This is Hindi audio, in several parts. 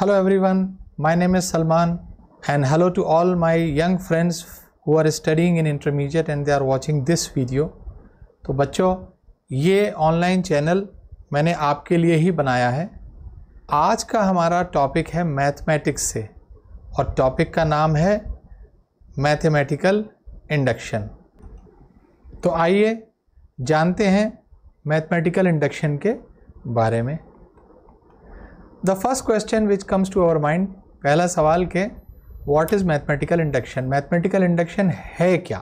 Hello everyone my name is Salman and hello to all my young friends who are studying in intermediate and they are watching this video तो बच्चों ये ऑनलाइन चैनल मैंने आपके लिए ही बनाया है आज का हमारा टॉपिक है मैथमेटिक्स से और टॉपिक का नाम है मैथमेटिकल इंडक्शन तो आइए जानते हैं मैथमेटिकल इंडक्शन के बारे में the first question which comes to our mind पहला सवाल के what is mathematical induction mathematical induction है क्या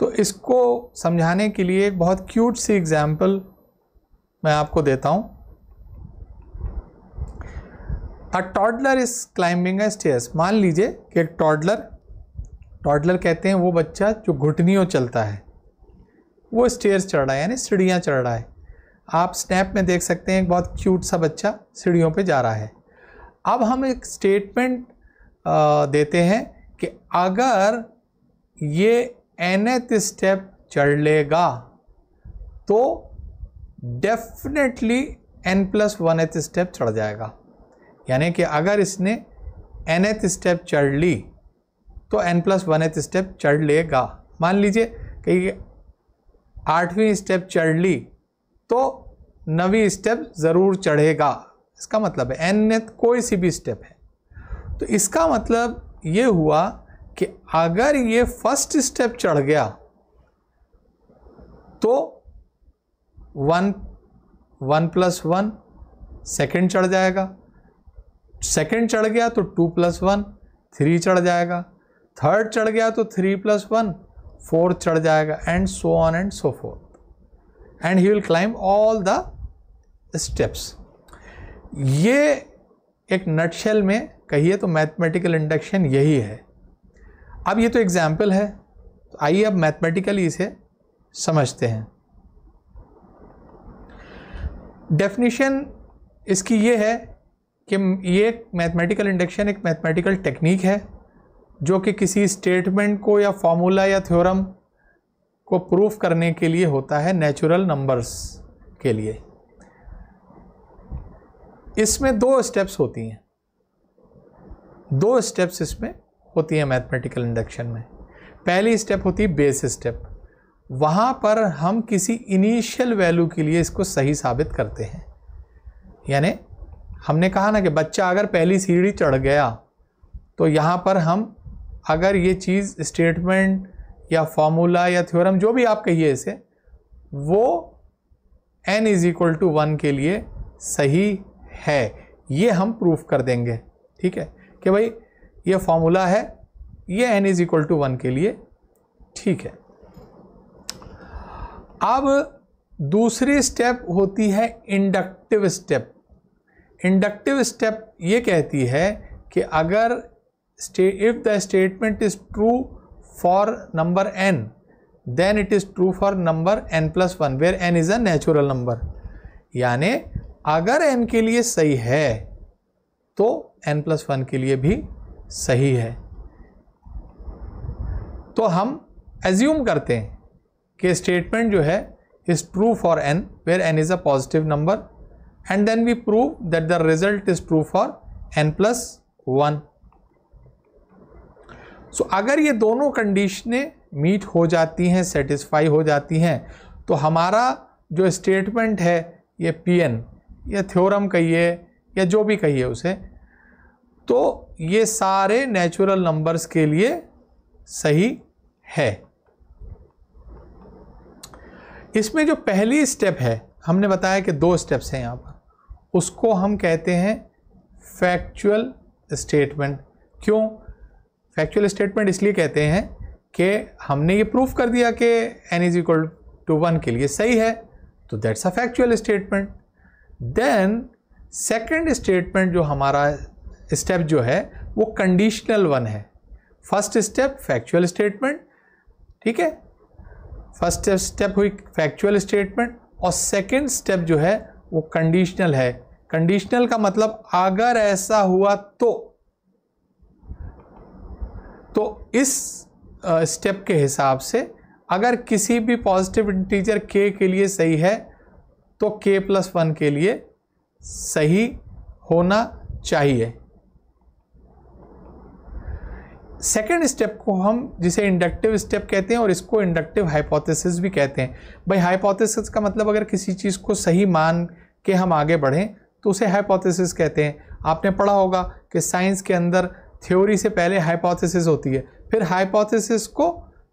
तो इसको समझाने के लिए एक बहुत क्यूट सी एग्जाम्पल मैं आपको देता हूँ a toddler is climbing a stairs मान लीजिए कि एक टॉडलर टॉडलर कहते हैं वो बच्चा जो घुटनियों चलता है वो स्टेयर्स चढ़ रहा है यानी सीढ़ियाँ चढ़ रहा है आप स्नैप में देख सकते हैं एक बहुत क्यूट सा बच्चा सीढ़ियों पे जा रहा है अब हम एक स्टेटमेंट देते हैं कि अगर ये एनथ स्टेप चढ़ लेगा तो definitely n plus one th step चढ़ जाएगा यानी कि अगर इसने एन एथ स्टेप चढ़ ली तो n plus one th step चढ़ लेगा मान लीजिए कि आठवीं स्टेप चढ़ ली तो नवी स्टेप ज़रूर चढ़ेगा इसका मतलब है एन कोई सी भी स्टेप है तो इसका मतलब ये हुआ कि अगर ये फर्स्ट स्टेप चढ़ गया तो one one plus one second चढ़ जाएगा सेकेंड चढ़ गया तो टू प्लस वन थ्री चढ़ जाएगा थर्ड चढ़ गया तो थ्री प्लस वन फोर्थ चढ़ जाएगा and so on and so forth and he will climb all the steps ये एक नटशेल में कहिए तो मैथमेटिकल इंडक्शन यही है अब ये तो एग्जाम्पल है तो आइए अब मैथमेटिकली इसे समझते हैं डेफिनेशन इसकी ये है कि ये मैथमेटिकल इंडक्शन एक मैथमेटिकल टेक्निक है जो कि किसी स्टेटमेंट को या फॉर्मूला या थ्योरम को प्रूफ करने के लिए होता है नेचुरल नंबर्स के लिए इसमें दो स्टेप्स होती हैं दो स्टेप्स इसमें होती हैं मैथमेटिकल इंडक्शन में पहली स्टेप होती है बेस स्टेप वहाँ पर हम किसी इनिशियल वैल्यू के लिए इसको सही साबित करते हैं यानी हमने कहा ना कि बच्चा अगर पहली सीढ़ी चढ़ गया तो यहाँ पर हम अगर ये चीज़ स्टेटमेंट या फार्मूला या थ्योरम जो भी आप कहिए इसे वो n is equal to one के लिए सही है ये हम प्रूफ कर देंगे ठीक है कि भाई ये फार्मूला है ये n is equal to one के लिए ठीक है अब दूसरी स्टेप होती है इंडक्टिव स्टेप इंडक्टिव स्टेप ये कहती है कि अगर स्टे if the statement is true for number n then it is true for number n plus 1 where n is a natural number यानी अगर n के लिए सही है तो n प्लस वन के लिए भी सही है तो हम एज्यूम करते हैं कि स्टेटमेंट जो है is true for n where n is a positive number and then we prove that the result is true for n plus one so so, अगर ये दोनों कंडीशनें मीट हो जाती हैं सेटिस्फाई हो जाती हैं तो हमारा जो स्टेटमेंट है ये पी एन या थ्योरम कहिए या जो भी कहिए उसे तो ये सारे नेचुरल नंबर्स के लिए सही है इसमें जो पहली स्टेप है हमने बताया कि दो स्टेप्स हैं यहाँ पर उसको हम कहते हैं फैक्चुअल स्टेटमेंट क्यों फैक्चुअल स्टेटमेंट इसलिए कहते हैं कि हमने ये प्रूफ कर दिया कि n is equal to one के लिए सही है तो that's a factual statement then second statement जो हमारा स्टेप जो है वो कंडीशनल वन है फर्स्ट स्टेप फैक्चुअल स्टेटमेंट ठीक है फर्स्ट स्टेप हुई फैक्चुअल स्टेटमेंट और सेकेंड स्टेप जो है वो कंडीशनल है कंडीशनल का मतलब अगर ऐसा हुआ तो तो इस स्टेप के हिसाब से अगर किसी भी पॉजिटिव इंटीजर के के लिए सही है तो के प्लस वन के लिए सही होना चाहिए सेकेंड स्टेप को हम जिसे इंडक्टिव स्टेप कहते हैं और इसको इंडक्टिव हाइपोथेसिस भी कहते हैं भाई हाइपोथेसिस का मतलब अगर किसी चीज़ को सही मान के हम आगे बढ़ें तो उसे हाइपोथेसिस कहते हैं आपने पढ़ा होगा कि साइंस के अंदर थ्योरी से पहले हाइपोथेसिस होती है फिर हाइपोथेसिस को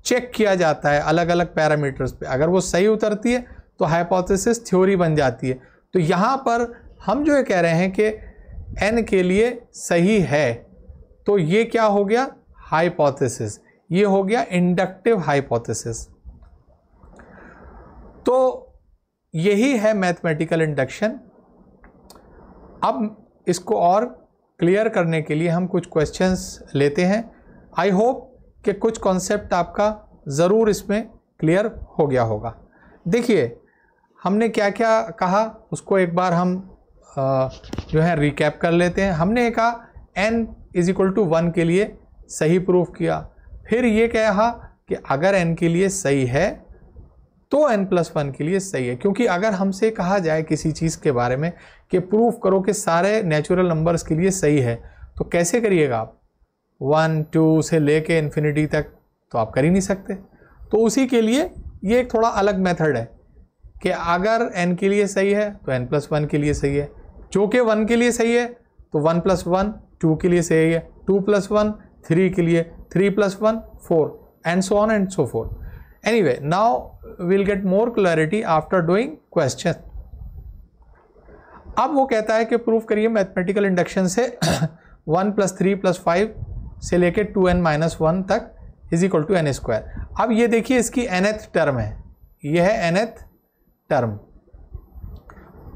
चेक किया जाता है अलग अलग पैरामीटर्स पे अगर वो सही उतरती है तो हाइपोथेसिस थ्योरी बन जाती है तो यहाँ पर हम जो ये कह रहे हैं कि एन के लिए सही है तो ये क्या हो गया हाइपोथेसिस ये हो गया इंडक्टिव हाइपोथेसिस तो यही है मैथमेटिकल इंडक्शन अब इसको और क्लियर करने के लिए हम कुछ क्वेश्चंस लेते हैं आई होप कि कुछ कॉन्सेप्ट आपका ज़रूर इसमें क्लियर हो गया होगा देखिए हमने क्या क्या कहा उसको एक बार हम जो है रिकैप कर लेते हैं हमने कहा n is equal to one के लिए सही प्रूफ किया फिर ये कहा कि अगर एन के लिए सही है तो एन प्लस वन के लिए सही है क्योंकि अगर हमसे कहा जाए किसी चीज़ के बारे में कि प्रूफ करो कि सारे नेचुरल नंबर्स के लिए सही है तो कैसे करिएगा आप वन टू से ले कर इन्फिनिटी तक तो आप कर ही नहीं सकते तो उसी के लिए ये एक थोड़ा अलग मेथड है कि अगर एन के लिए सही है तो एन प्लस वन के लिए सही है जो कि वन के लिए सही है तो वन प्लस वन टू के लिए सही है टू प्लस वन थ्री के लिए three plus one four and so on and so forth anyway now will get more clarity after doing question अब वो कहता है कि प्रूफ करिए मैथमेटिकल इंडक्शन से one plus three plus five से लेके टू एन माइनस वन तक is equal to n square अब ये देखिए इसकी एनथ टर्म है ये है एनथ टर्म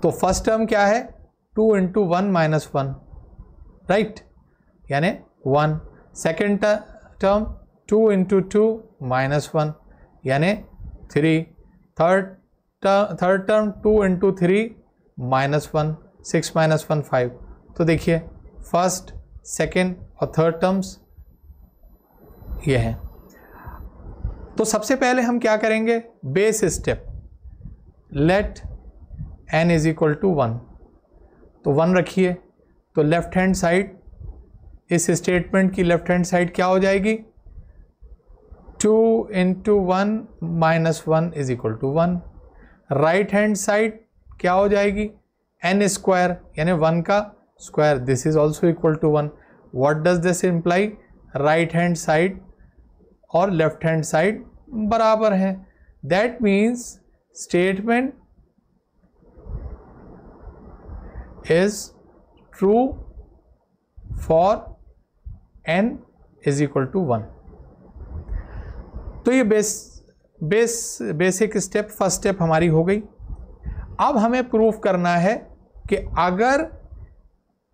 तो फर्स्ट टर्म क्या है two into one minus one right यानी one second term two into two minus one यानी three third third term two into three minus one six minus one five तो देखिए फर्स्ट सेकेंड और थर्ड टर्म्स ये हैं तो सबसे पहले हम क्या करेंगे base step let n is equal to one तो वन रखिए तो लेफ्ट हैंड साइड इस स्टेटमेंट की लेफ्ट हैंड साइड क्या हो जाएगी two into one minus one is equal to one right hand side क्या हो जाएगी एन स्क्वायर यानी वन का square this is also equal to one what does this imply right hand side और लेफ्ट हैंड साइड बराबर हैं that means statement is true for n is equal to one तो ये base base basic step first step हमारी हो गई अब हमें प्रूफ करना है कि अगर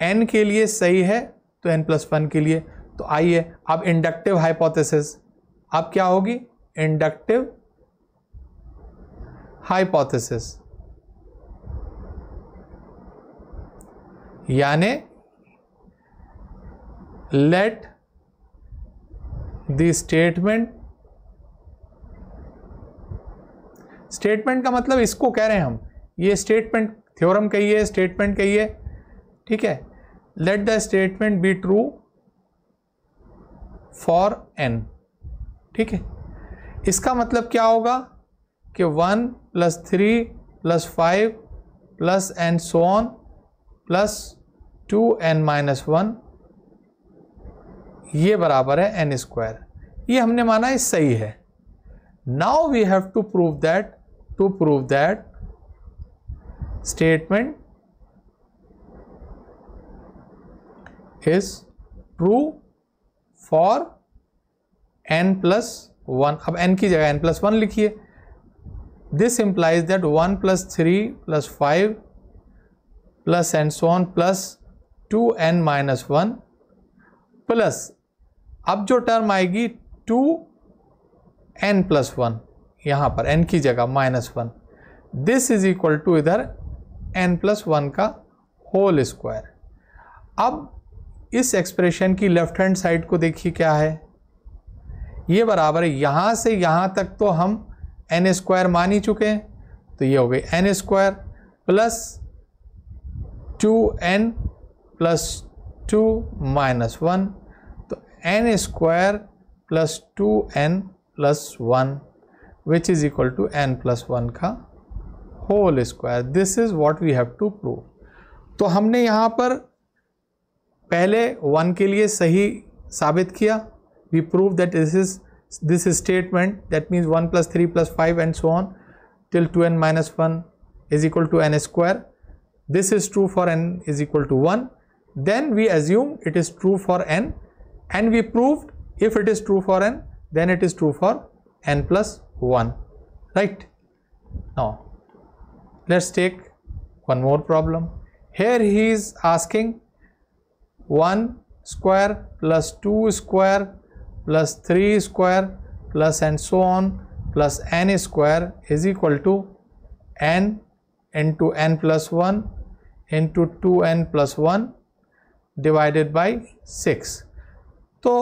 एन के लिए सही है तो एन प्लस वन के लिए तो आइए अब इंडक्टिव हाइपोथेसिस अब क्या होगी इंडक्टिव हाइपोथेसिस यानी लेट द स्टेटमेंट स्टेटमेंट का मतलब इसको कह रहे हैं हम ये स्टेटमेंट थ्योरम कहिए स्टेटमेंट कहिए ठीक है let the statement be true for n ठीक है इसका मतलब क्या होगा कि one plus three plus five plus n so on plus two n minus one ये बराबर है एन स्क्वायर ये हमने माना है सही है now we have to prove that to prove that statement is true for n plus one अब एन की जगह एन प्लस वन लिखिए this implies that one plus three plus five plus and so on plus two n minus one plus अब जो टर्म आएगी टू एन प्लस वन यहाँ पर एन की जगह minus one this is equal to इधर एन प्लस वन का होल स्क्वायर अब इस एक्सप्रेशन की लेफ्ट हैंड साइड को देखिए क्या है ये बराबर है यहाँ से यहाँ तक तो हम एन स्क्वायर मान ही चुके हैं तो ये हो गई n square plus two n plus two minus one तो n square plus two n plus one which is equal to n plus 1 ka whole square. This is what we have to prove. Prove तो हमने यहाँ पर पहले वन के लिए सही साबित किया we prove that this is this statement that means one plus three plus five and so till 2n minus 1 is equal to n square this is true for n is equal to 1 then we assume it is true for n and we proved if it is true for n then it is true for n plus 1 right now let's take one more problem here he is asking 1 square plus 2 square plus 3 square plus and so on plus n square is equal to n into n plus 1 into 2n plus 1 divided by 6 so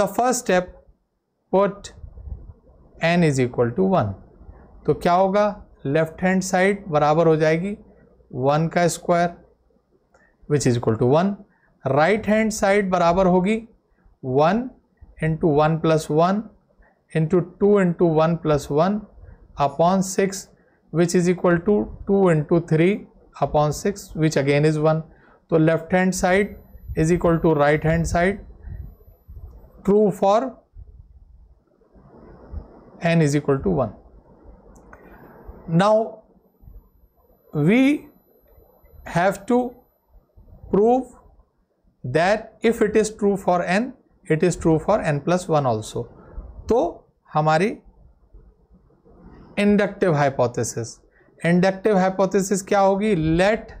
the first step put n is equal to one तो क्या होगा लेफ्ट हैंड साइड बराबर हो जाएगी वन का square which is equal to one right hand side बराबर होगी one into one plus one into two into one plus one upon six which is equal to two into three upon six which again is one तो left hand side is equal to right hand side true for n is equal to 1. Now, we have to prove that if it is true for n, it is true for n plus 1 also. So, our inductive hypothesis. Inductive hypothesis kya hogi? Let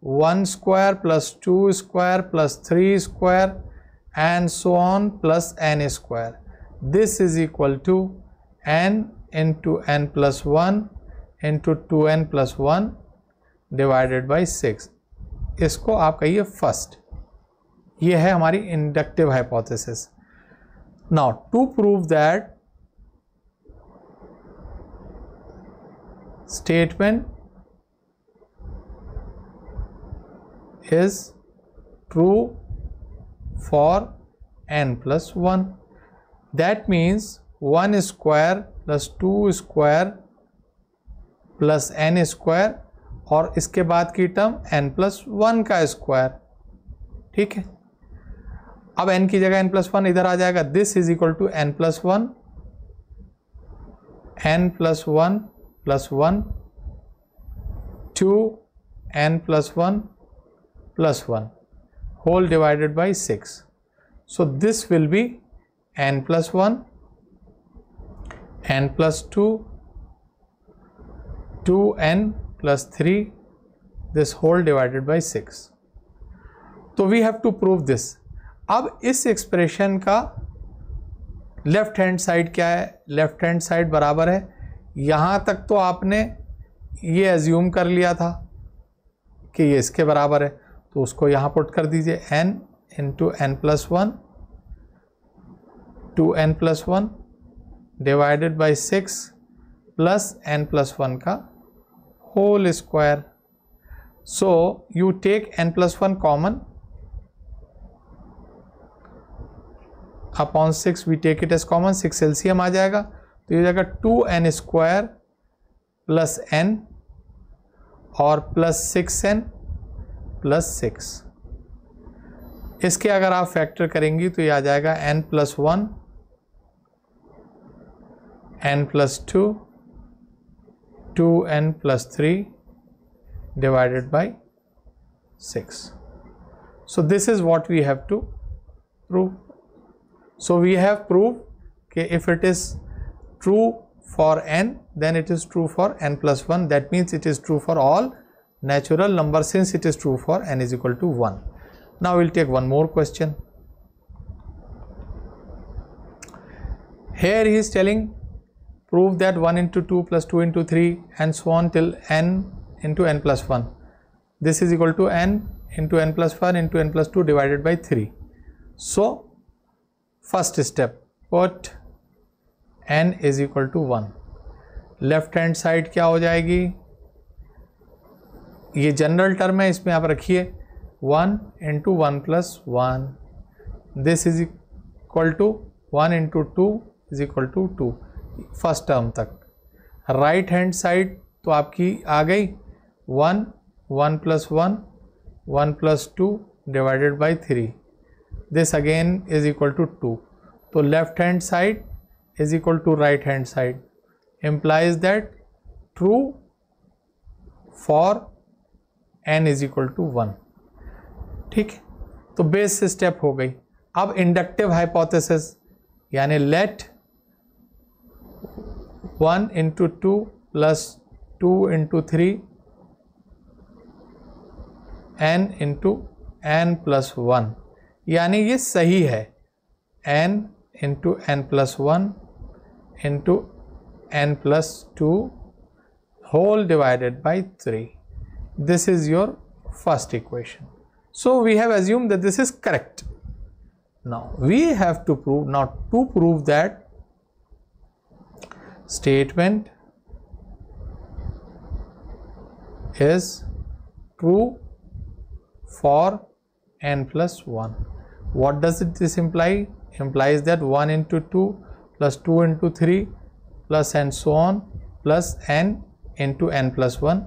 1 square plus 2 square plus 3 square and so on plus n square. This is equal to n into n plus 1 into 2n plus 1 divided by six इसको आप कहिए फर्स्ट ये है हमारी inductive hypothesis now to prove that statement is true for n plus one that means one square plus two square plus n square और इसके बाद की टर्म एन प्लस वन का स्क्वायर ठीक है अब एन की जगह एन प्लस वन इधर आ जाएगा this is equal to n plus one n plus one plus one two n plus one plus one whole divided by six so this will be n plus one n plus two two n plus three this whole divided by six तो we have to prove this अब इस एक्सप्रेशन का लेफ्ट हैंड साइड क्या है लेफ्ट हैंड साइड बराबर है यहाँ तक तो आपने ये एज्यूम कर लिया था कि ये इसके बराबर है तो उसको यहाँ पुट कर दीजिए n into n plus one two n plus one divided by six plus n plus one का whole square so you take n plus one common upon six we take it as common six एल्सियम आ जाएगा तो ये जाएगा two n square plus n और plus six n plus six इसके अगर आप फैक्टर करेंगी तो ये आ जाएगा n plus one n plus 2 2n plus 3 divided by 6. So, this is what we have to prove. So, we have proved okay, if it is true for n then it is true for n plus 1 that means it is true for all natural number since it is true for n is equal to 1. Now, we will take one more question. Here he is telling prove that 1 into 2 plus 2 into 3 and so on till n into n plus 1 this is equal to n into n plus 1 into n plus 2 divided by 3 so first step put n is equal to 1 left hand side क्या हो जाएगी ये जनरल टर्म है इसमें आप रखिए one into one plus one this is equal to one into two is equal to two first term तक राइट हैंड साइड तो आपकी आ गई one one plus one one plus two divided by three this again is equal to two तो left hand side is equal to right hand side implies that true for n is equal to one ठीक है तो बेस स्टेप हो गई अब इंडक्टिव हाइपोथेसिस यानी let 1 into 2 plus 2 into 3 n into n plus 1. यानी ये सही है into n plus 1 into n plus 2 whole divided by 3. This is your first equation. So we have assumed that this is correct now we have to prove now to prove that statement is true for n plus 1 what does it this imply implies that 1 into 2 plus 2 into 3 plus and so on plus n into n plus 1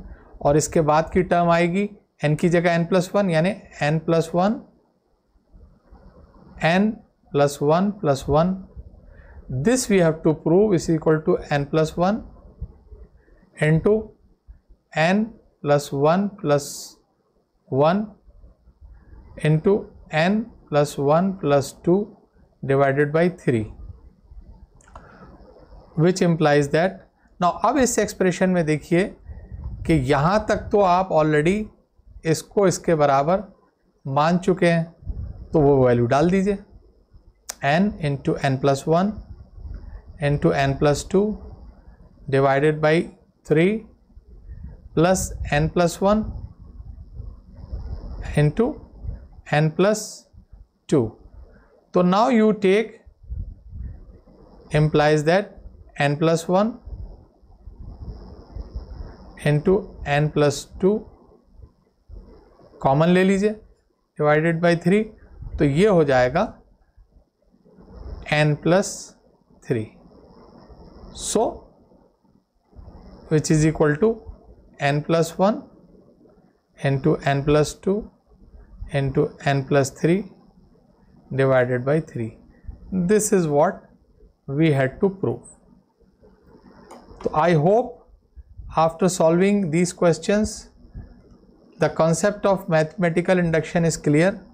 और इसके बाद की टर्म आएगी n की जगह n plus 1 यानी n plus 1 n plus 1 plus 1 this we have to prove is equal to n plus 1 into n plus 1 plus 1 into n plus 1 plus 2 divided by 3 which implies that now अब इस expression में देखिए कि यहाँ तक तो आप already इसको इसके बराबर मान चुके हैं तो वो वैल्यू डाल दीजिए n into n plus one into n plus 2 divided by 3 plus n plus 1 into n plus 2 so now you take implies that n plus 1 into n plus 2 common ले लीजिए डिवाइडेड बाय थ्री तो ये हो जाएगा n plus three So, which is equal to n plus 1 n to n plus 2 n to n plus 3 divided by 3. This is what we had to prove. So, I hope after solving these questions the concept of mathematical induction is clear.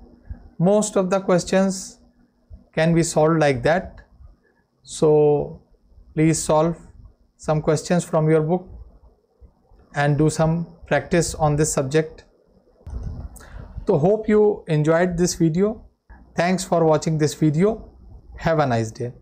Most of the questions can be solved like that. So, please solve some questions from your book and do some practice on this subject so hope you enjoyed this video thanks for watching this video have a nice day